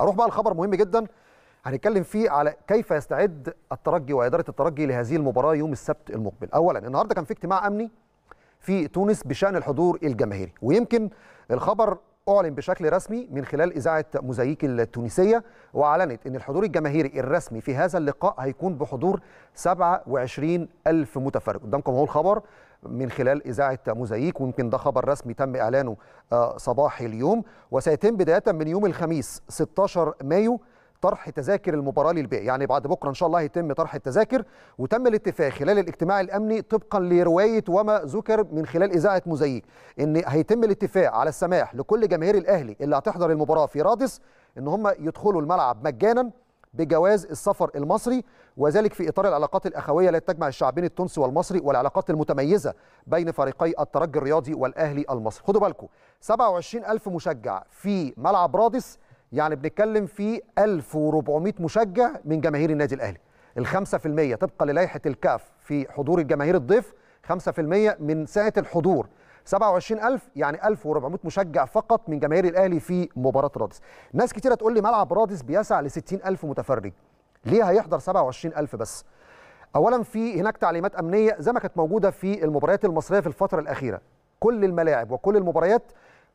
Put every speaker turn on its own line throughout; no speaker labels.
اروح بقى لخبر مهم جدا هنتكلم فيه على كيف يستعد الترجي واداره الترجي لهذه المباراه يوم السبت المقبل اولا النهارده كان في اجتماع امني في تونس بشان الحضور الجماهيري ويمكن الخبر اعلن بشكل رسمي من خلال اذاعه موزاييك التونسيه واعلنت ان الحضور الجماهيري الرسمي في هذا اللقاء هيكون بحضور 27000 متفرج قدامكم اهو الخبر من خلال إذاعة موزايك ويمكن ده خبر رسمي تم إعلانه آه، صباح اليوم وسيتم بداية من يوم الخميس 16 مايو طرح تذاكر المباراه للبيع يعني بعد بكره ان شاء الله هيتم طرح التذاكر وتم الاتفاق خلال الاجتماع الامني طبقا لروايه وما ذكر من خلال اذاعه مزيك ان هيتم الاتفاق على السماح لكل جماهير الاهلي اللي هتحضر المباراه في رادس ان هم يدخلوا الملعب مجانا بجواز السفر المصري وذلك في اطار العلاقات الاخويه التي تجمع الشعبين التونسي والمصري والعلاقات المتميزه بين فريقي الترجي الرياضي والاهلي المصري خدوا بالكم 27000 مشجع في ملعب رادس يعني بنتكلم في 1400 مشجع من جماهير النادي الاهلي الخمسة في المية طبقا للائحة الكاف في حضور الجماهير الضيف خمسة في المية من ساعة الحضور 27000 يعني 1400 مشجع فقط من جماهير الاهلي في مباراه رادس ناس كتيره تقول لي ملعب رادس بيسع ل 60000 متفرج ليه هيحضر 27000 بس اولا في هناك تعليمات امنيه زي ما كانت موجوده في المباريات المصريه في الفتره الاخيره كل الملاعب وكل المباريات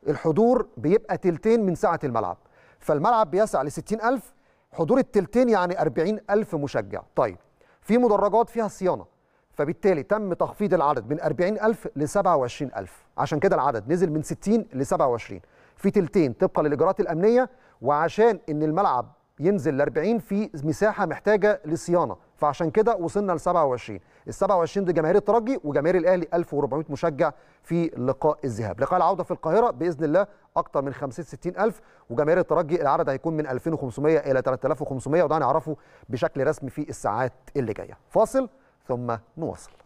الحضور بيبقى تلتين من سعه الملعب فالملعب بيسع ل 60000 حضور التلتين يعني 40000 مشجع طيب في مدرجات فيها صيانه فبالتالي تم تخفيض العدد من 40000 ل 27000 عشان كده العدد نزل من 60 ل 27 في تلتين طبقا للاجراءات الامنيه وعشان ان الملعب ينزل ل 40 في مساحه محتاجه لصيانه فعشان كده وصلنا ل 27 ال 27 دي جماهير الترجي وجماهير الاهلي 1400 مشجع في لقاء الذهاب لقاء العوده في القاهره باذن الله اكتر من 50 60000 وجماهير الترجي العدد هيكون من 2500 الى 3500 وده هنعرفه بشكل رسمي في الساعات اللي جايه فاصل ثم نواصل